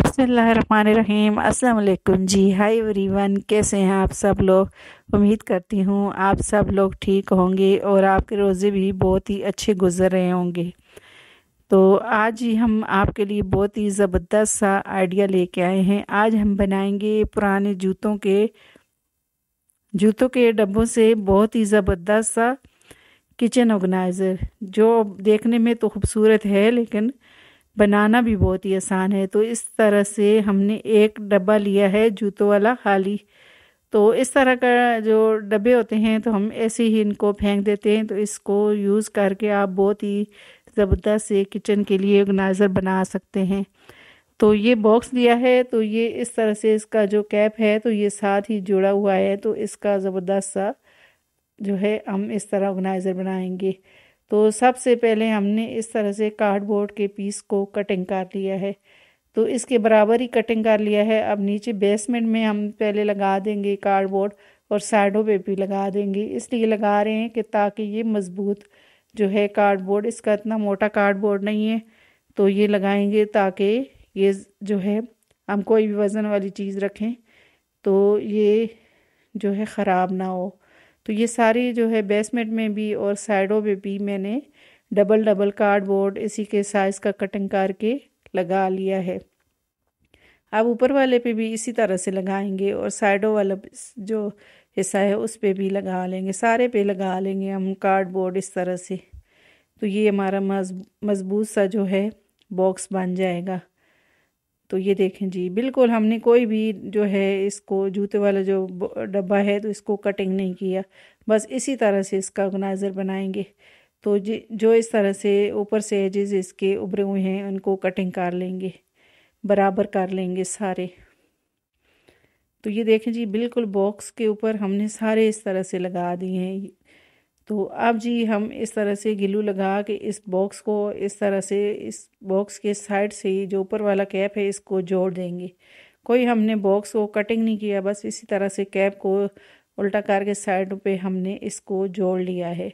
बसमीम अल्लाम जी hi everyone कैसे हैं आप सब लोग उम्मीद करती हूँ आप सब लोग ठीक होंगे और आपके रोज़े भी बहुत ही अच्छे गुजर रहे होंगे तो आज ही हम आपके लिए बहुत ही ज़बरदस्त सा आइडिया लेके आए हैं आज हम बनाएंगे पुराने जूतों के जूतों के डब्बों से बहुत ही ज़बरदस्त सा किचन ऑर्गेनाइज़र जो देखने में तो खूबसूरत है लेकिन बनाना भी बहुत ही आसान है तो इस तरह से हमने एक डब्बा लिया है जूतों वाला खाली तो इस तरह का जो डब्बे होते हैं तो हम ऐसे ही इनको फेंक देते हैं तो इसको यूज़ करके आप बहुत ही ज़बरदस्त से किचन के लिए ऑर्गेनाइज़र बना सकते हैं तो ये बॉक्स लिया है तो ये इस तरह से इसका जो कैप है तो ये साथ ही जुड़ा हुआ है तो इसका ज़बरदस्त सा जो है हम इस तरह ऑर्गेनाइज़र बनाएंगे तो सबसे पहले हमने इस तरह से कार्डबोर्ड के पीस को कटिंग कर लिया है तो इसके बराबर ही कटिंग कर लिया है अब नीचे बेसमेंट में हम पहले लगा देंगे कार्डबोर्ड और साइडों पे भी लगा देंगे इसलिए लगा रहे हैं कि ताकि ये मज़बूत जो है कार्डबोर्ड इसका इतना मोटा कार्डबोर्ड नहीं है तो ये लगाएंगे ताकि ये जो है हम कोई भी वज़न वाली चीज़ रखें तो ये जो है ख़राब ना हो तो ये सारी जो है बेसमेंट में भी और साइडों में भी मैंने डबल डबल कार्डबोर्ड इसी के साइज़ का कटिंग करके लगा लिया है आप ऊपर वाले पे भी इसी तरह से लगाएंगे और साइडों वाला जो हिस्सा है उस पे भी लगा लेंगे सारे पे लगा लेंगे हम कार्डबोर्ड इस तरह से तो ये हमारा मजबूत सा जो है बॉक्स बन जाएगा तो ये देखें जी बिल्कुल हमने कोई भी जो है इसको जूते वाला जो डब्बा है तो इसको कटिंग नहीं किया बस इसी तरह से इसका ऑर्गेनाइज़र बनाएंगे तो जी जो इस तरह से ऊपर से एजेस इसके उभरे हुए हैं उनको कटिंग कर लेंगे बराबर कर लेंगे सारे तो ये देखें जी बिल्कुल बॉक्स के ऊपर हमने सारे इस तरह से लगा दिए हैं तो अब जी हम इस तरह से गिलू लगा के इस बॉक्स को इस तरह से इस बॉक्स के साइड से जो ऊपर वाला कैप है इसको जोड़ देंगे कोई हमने बॉक्स को कटिंग नहीं किया बस इसी तरह से कैप को उल्टा करके साइड पे हमने इसको जोड़ लिया है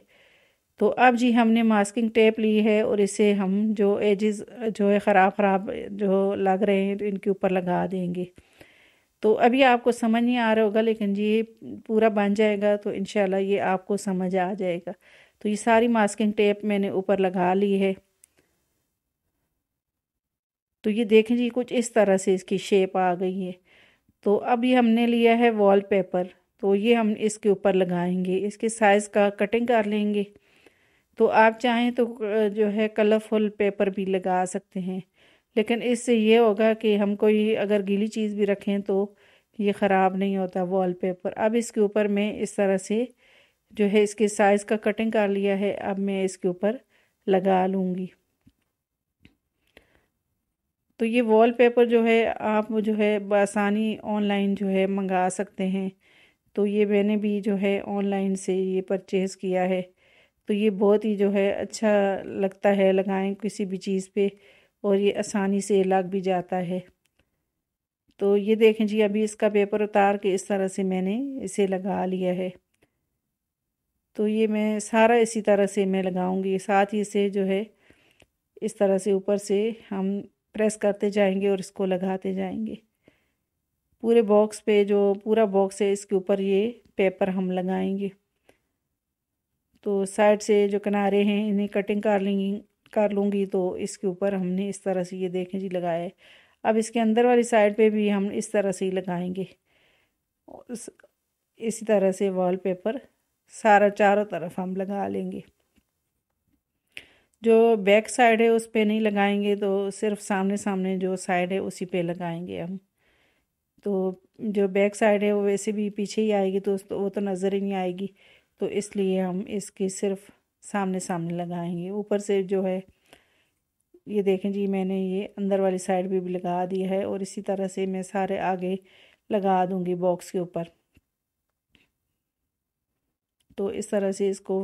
तो अब जी हमने मास्किंग टेप ली है और इसे हम जो एजेस जो है ख़राब ख़राब जो लग रहे हैं तो इनके ऊपर लगा देंगे तो अभी आपको समझ नहीं आ रहा होगा लेकिन ये पूरा बन जाएगा तो इन ये आपको समझ आ जाएगा तो ये सारी मास्किंग टेप मैंने ऊपर लगा ली है तो ये देखें जी कुछ इस तरह से इसकी शेप आ गई है तो अभी हमने लिया है वॉल पेपर तो ये हम इसके ऊपर लगाएंगे इसके साइज़ का कटिंग कर लेंगे तो आप चाहें तो जो है कलरफुल पेपर भी लगा सकते हैं लेकिन इससे ये होगा कि हम कोई अगर गीली चीज़ भी रखें तो ये ख़राब नहीं होता वॉलपेपर अब इसके ऊपर मैं इस तरह से जो है इसके साइज़ का कटिंग कर लिया है अब मैं इसके ऊपर लगा लूँगी तो ये वॉलपेपर जो है आप जो है बसानी ऑनलाइन जो है मंगा सकते हैं तो ये मैंने भी जो है ऑनलाइन से ये परचेज़ किया है तो ये बहुत ही जो है अच्छा लगता है लगाएं किसी भी चीज़ पे और ये आसानी से लग भी जाता है तो ये देखें जी अभी इसका पेपर उतार के इस तरह से मैंने इसे लगा लिया है तो ये मैं सारा इसी तरह से मैं लगाऊंगी साथ ही इसे जो है इस तरह से ऊपर से हम प्रेस करते जाएंगे और इसको लगाते जाएंगे पूरे बॉक्स पे जो पूरा बॉक्स है इसके ऊपर ये पेपर हम लगाएंगे तो साइड से जो किनारे हैं इन्हें कटिंग कर लेंगे कर लूँगी तो इसके ऊपर हमने इस तरह से ये देखें जी लगाया है अब इसके अंदर वाली साइड पे भी हम इस तरह से ही लगाएंगे इसी तरह से वॉलपेपर सारा चारों तरफ हम लगा लेंगे जो बैक साइड है उस पर नहीं लगाएंगे तो सिर्फ सामने सामने जो साइड है उसी पे लगाएंगे हम तो जो बैक साइड है वो वैसे भी पीछे ही आएगी तो, तो वो तो नज़र ही नहीं आएगी तो इसलिए हम इसकी सिर्फ़ सामने सामने लगाएंगे ऊपर से जो है ये देखें जी मैंने ये अंदर वाली साइड भी, भी लगा दी है और इसी तरह से मैं सारे आगे लगा दूंगी बॉक्स के ऊपर तो इस तरह से इसको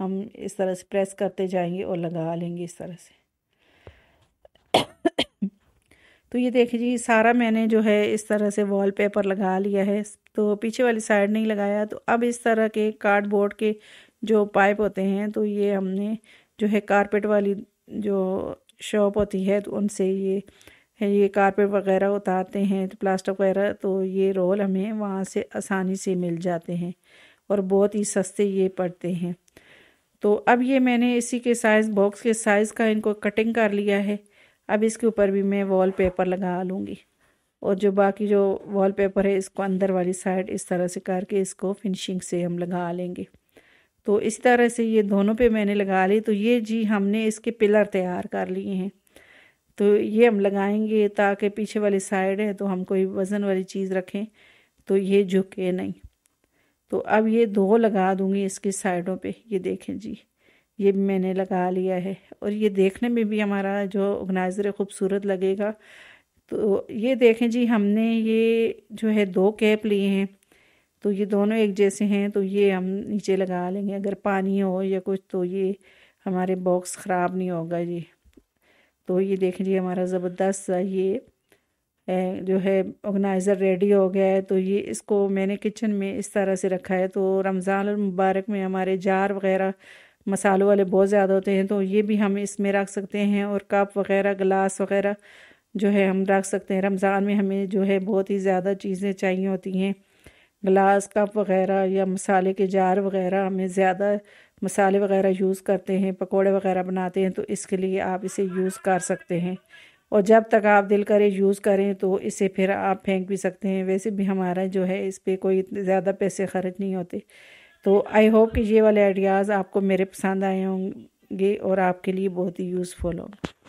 हम इस तरह से प्रेस करते जाएंगे और लगा लेंगे इस तरह से तो ये देखें जी सारा मैंने जो है इस तरह से वॉल पेपर लगा लिया है तो पीछे वाली साइड नहीं लगाया तो अब इस तरह के कार्डबोर्ड के जो पाइप होते हैं तो ये हमने जो है कारपेट वाली जो शॉप होती है तो उनसे ये ये कारपेट वगैरह उतारते हैं तो प्लास्टिक वगैरह तो ये रोल हमें वहाँ से आसानी से मिल जाते हैं और बहुत ही सस्ते ये पड़ते हैं तो अब ये मैंने इसी के साइज़ बॉक्स के साइज़ का इनको कटिंग कर लिया है अब इसके ऊपर भी मैं वॉल पेपर लगा लूँगी और जो बाकी जो वॉल पेपर है इसको अंदर वाली साइड इस तरह से करके इसको फिनिशिंग से हम लगा लेंगे तो इस तरह से ये दोनों पे मैंने लगा ली तो ये जी हमने इसके पिलर तैयार कर लिए हैं तो ये हम लगाएंगे ताकि पीछे वाली साइड है तो हम कोई वज़न वाली चीज़ रखें तो ये झुके नहीं तो अब ये दो लगा दूंगी इसके साइडों पे ये देखें जी ये मैंने लगा लिया है और ये देखने में भी हमारा जो ऑर्गेनाइज़र खूबसूरत लगेगा तो ये देखें जी हमने ये जो है दो कैप लिए हैं तो ये दोनों एक जैसे हैं तो ये हम नीचे लगा लेंगे अगर पानी हो या कुछ तो ये हमारे बॉक्स ख़राब नहीं होगा ये तो ये देख लीजिए हमारा ज़बरदस्त सा ये जो है ऑर्गेनाइज़र रेडी हो गया है तो ये इसको मैंने किचन में इस तरह से रखा है तो रमज़ान और मुबारक में हमारे जार वगैरह मसालों वाले बहुत ज़्यादा होते हैं तो ये भी हम इसमें रख सकते हैं और कप वगैरह गिलास वगैरह जो है हम रख सकते हैं रमज़ान में हमें जो है बहुत ही ज़्यादा चीज़ें चाहिए होती हैं ग्लास कप वगैरह या मसाले के जार वगैरह हमें ज़्यादा मसाले वगैरह यूज़ करते हैं पकोड़े वगैरह बनाते हैं तो इसके लिए आप इसे यूज़ कर सकते हैं और जब तक आप दिल करें यूज़ करें तो इसे फिर आप फेंक भी सकते हैं वैसे भी हमारा जो है इस पर कोई ज़्यादा पैसे खर्च नहीं होते तो आई होप कि ये वाले आइडियाज़ आपको मेरे पसंद आए होंगे और आपके लिए बहुत ही यूज़फुल होंगे